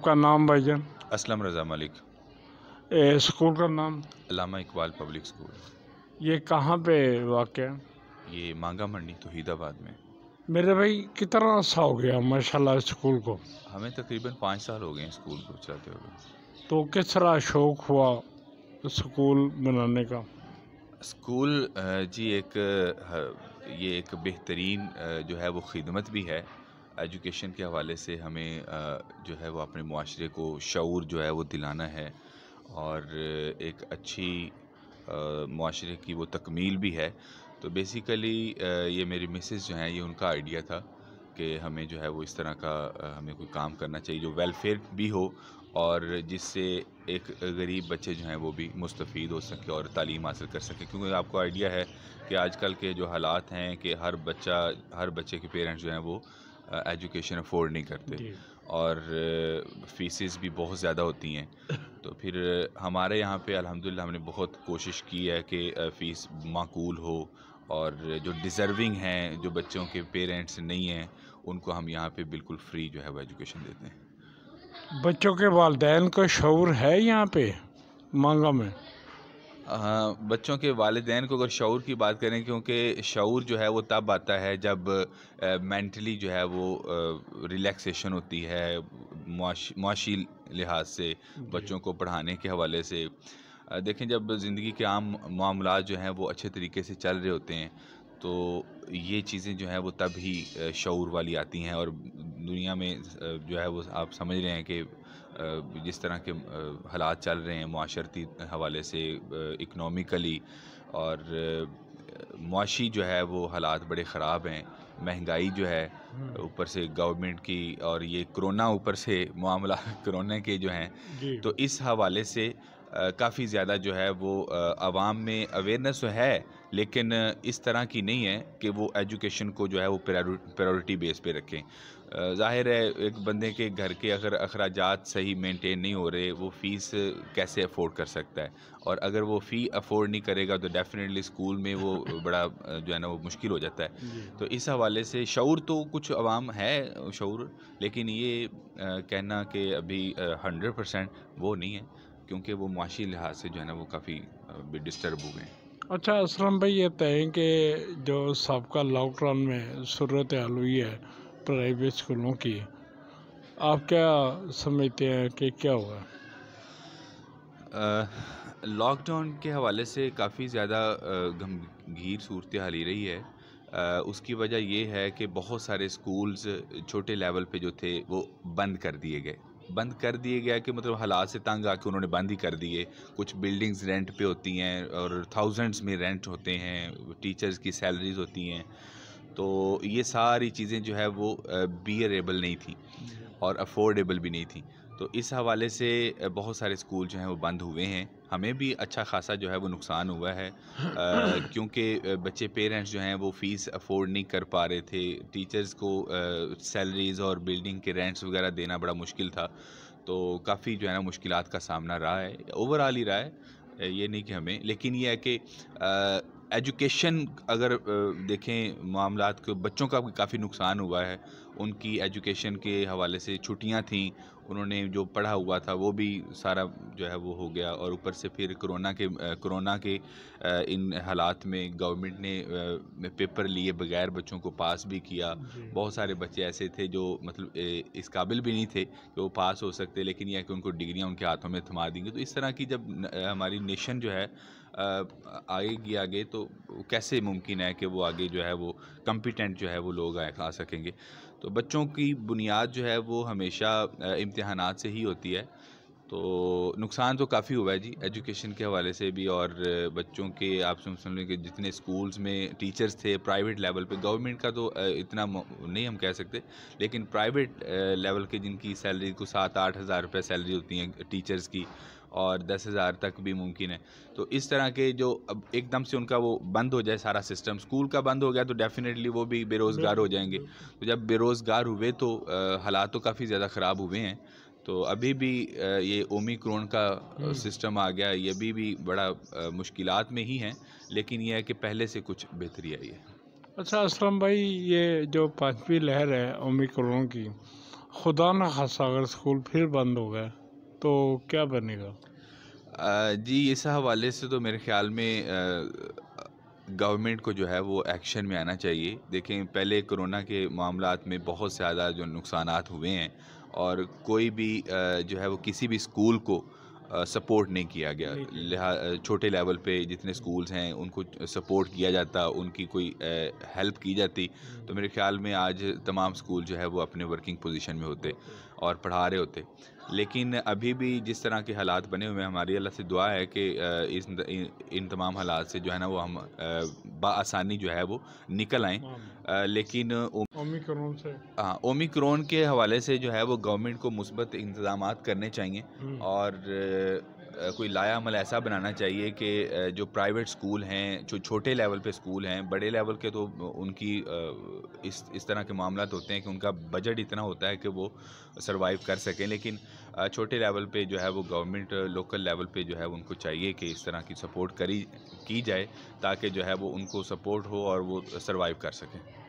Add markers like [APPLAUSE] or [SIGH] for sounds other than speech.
आपका नाम भाईजान असलम रज़ा मलिक स्कूल का नाम अलामा इकबाल पब्लिक स्कूल ये कहाँ पे वाक़ है ये मांगा मंडी तोहीदाबाद में मेरे भाई कितना अर्सा हो गया माशाल्लाह स्कूल को हमें तकरीबन पाँच साल हो गए स्कूल को चलाते हुए तो किस तरह शौक़ हुआ स्कूल बनाने का स्कूल जी एक ये एक बेहतरीन जो है वो खिदमत भी है एजुकेशन के हवाले से हमें जो है वो अपने माशरे को शूर जो है वो दिलाना है और एक अच्छी माशरे की वो तकमील भी है तो बेसिकली ये मेरी मिसेस जो हैं ये उनका आइडिया था कि हमें जो है वो इस तरह का हमें कोई काम करना चाहिए जो वेलफेयर भी हो और जिससे एक गरीब बच्चे जो हैं वो भी मुस्तफ़ हो सके और तालीम हासिल कर सके क्योंकि आपको आइडिया है कि आजकल के जो हालात हैं कि हर बच्चा हर बच्चे के पेरेंट्स जो हैं वो एजुकेशन अफोर्ड नहीं करते और फीसेस भी बहुत ज़्यादा होती हैं [LAUGHS] तो फिर हमारे यहाँ पे अल्हम्दुलिल्लाह हमने बहुत कोशिश की है कि फ़ीस माकूल हो और जो डिज़र्विंग हैं जो बच्चों के पेरेंट्स नहीं हैं उनको हम यहाँ पे बिल्कुल फ्री जो है वो एजुकेशन देते हैं बच्चों के वालदेन का शौर है यहाँ पे मांगा में हाँ, बच्चों के वालदेन को अगर शूर की बात करें क्योंकि शूर जो है वो तब आता है जब मैंटली जो है वो रिलैक्सेशन होती है मुआशी लिहाज से बच्चों को पढ़ाने के हवाले से देखें जब ज़िंदगी के आम मामला जो हैं वो अच्छे तरीके से चल रहे होते हैं तो ये चीज़ें जो हैं वो तब ही शूर वाली आती हैं और दुनिया में जो है वो आप समझ रहे हैं कि जिस तरह के हालात चल रहे हैं माशरती हवाले से इकनॉमिकली और मुशी जो है वो हालात बड़े ख़राब हैं महंगाई जो है हम्म। ऊपर से गवर्नमेंट की और ये कोरोना ऊपर से मामला [LAUGHS] कोरोना के जो हैं तो इस हवाले से काफ़ी ज़्यादा जो है वो आवाम में अवेयरनेस तो है लेकिन इस तरह की नहीं है कि वो एजुकेशन को जो है वो प्रायोरिटी बेस पे रखें ज़ाहिर है एक बंदे के घर के अगर अखराज सही मेंटेन नहीं हो रहे वो फ़ीस कैसे अफोर्ड कर सकता है और अगर वो फ़ी अफोर्ड नहीं करेगा तो डेफिनेटली स्कूल में वो [LAUGHS] बड़ा जो है ना वो मुश्किल हो जाता है तो इस हवाले से शौर तो कुछ आवाम है शौर लेकिन ये कहना कि अभी हंड्रेड परसेंट वो नहीं है क्योंकि वो माशी लिहाज से जो है ना वो काफ़ी डिस्टर्ब हुए हैं अच्छा असलम भाई ये तय कि जो सबका लॉकडाउन में सूरत हाल हुई है प्राइवेट स्कूलों की आप क्या समझते हैं कि क्या हुआ लॉकडाउन के हवाले से काफ़ी ज़्यादा गंभीर सूरत हाल ही रही है आ, उसकी वजह यह है कि बहुत सारे स्कूल्स छोटे लेवल पे जो थे वो बंद कर दिए गए बंद कर दिए गया कि मतलब हालात से तंग आके उन्होंने बंद ही कर दिए कुछ बिल्डिंग्स रेंट पे होती हैं और थाउजेंड्स में रेंट होते हैं टीचर्स की सैलरीज होती हैं तो ये सारी चीज़ें जो है वो बियरेबल नहीं थी और अफोर्डेबल भी नहीं थी तो इस हवाले से बहुत सारे स्कूल जो हैं वो बंद हुए हैं हमें भी अच्छा खासा जो है वो नुकसान हुआ है क्योंकि बच्चे पेरेंट्स जो हैं वो फ़ीस अफोर्ड नहीं कर पा रहे थे टीचर्स को सैलरीज़ और बिल्डिंग के रेंट्स वगैरह देना बड़ा मुश्किल था तो काफ़ी जो है ना मुश्किल का सामना रहा है ओवरऑल ही रहा है ये नहीं कि हमें लेकिन यह है कि एजुकेशन अगर देखें मामला के बच्चों का भी काफ़ी नुकसान हुआ है उनकी एजुकेशन के हवाले से छुट्टियां थीं उन्होंने जो पढ़ा हुआ था वो भी सारा जो है वो हो गया और ऊपर से फिर कोरोना के कोरोना के इन हालात में गवर्नमेंट ने पेपर लिए बगैर बच्चों को पास भी किया बहुत सारे बच्चे ऐसे थे जो मतलब इस काबिल भी नहीं थे कि वो पास हो सकते लेकिन यह कि उनको डिग्रियाँ उनके हाथों में थमा देंगे तो इस तरह की जब हमारी नेशन जो है आगे की आगे तो कैसे मुमकिन है कि वो आगे जो है वो कम्पिटेंट जो है वो लोग आए आ सकेंगे तो बच्चों की बुनियाद जो है वो हमेशा इम्तहान से ही होती है तो नुकसान तो काफ़ी हुआ है जी एजुकेशन के हवाले से भी और बच्चों के आप सुन लें कि जितने स्कूल्स में टीचर्स थे प्राइवेट लेवल पे गवर्नमेंट का तो इतना नहीं हम कह सकते लेकिन प्राइवेट लेवल के जिनकी सैलरी को सात आठ हज़ार रुपये सैलरी होती हैं टीचर्स की और दस हज़ार तक भी मुमकिन है तो इस तरह के जो अब एकदम से उनका वो बंद हो जाए सारा सिस्टम स्कूल का बंद हो गया तो डेफिनेटली वो भी बेरोज़गार हो जाएंगे तो जब बेरोज़गार हुए तो हालात तो काफ़ी ज़्यादा ख़राब हुए हैं तो अभी भी ये ओमिक्रोन का सिस्टम हम्म। आ गया ये भी भी बड़ा मुश्किल में ही है लेकिन यह है कि पहले से कुछ बेहतरी आई है अच्छा असलम भाई ये जो पाँचवीं लहर है ओमिक्रोन की खुदा न खासा अगर स्कूल फिर बंद हो गया तो क्या बनेगा जी इस हवाले से तो मेरे ख्याल में गवर्नमेंट को जो है वो एक्शन में आना चाहिए देखें पहले कोरोना के मामला में बहुत ज़्यादा जो नुकसान हुए हैं और कोई भी जो है वो किसी भी स्कूल को सपोर्ट नहीं किया गया लिहा छोटे लेवल पे जितने स्कूल्स हैं उनको सपोर्ट किया जाता उनकी कोई हेल्प की जाती हम्म। तो मेरे ख्याल में आज तमाम स्कूल जो है वो अपने वर्किंग पोजीशन में होते और पढ़ा रहे होते लेकिन अभी भी जिस तरह के हालात बने हुए हैं हमारी अल्लाह से दुआ है कि इस इन तमाम हालात से जो है ना वो हम बसानी जो है वो निकल आएँ हाँ। लेकिन ओमिक्रोन से हाँ ओमिक्रोन के हवाले से जो है वो गवर्नमेंट को मुस्बत इंतजाम करने चाहिए हम्म। और कोई लाया अमल ऐसा बनाना चाहिए कि जो प्राइवेट स्कूल हैं जो छोटे लेवल पे स्कूल हैं बड़े लेवल के तो उनकी इस इस तरह के मामला होते हैं कि उनका बजट इतना होता है कि वो सर्वाइव कर सकें लेकिन छोटे लेवल पे जो है वो गवर्नमेंट लोकल लेवल पे जो है उनको चाहिए कि इस तरह की सपोर्ट करी की जाए ताकि जो है वो उनको सपोर्ट हो और वो सर्वाइव कर सकें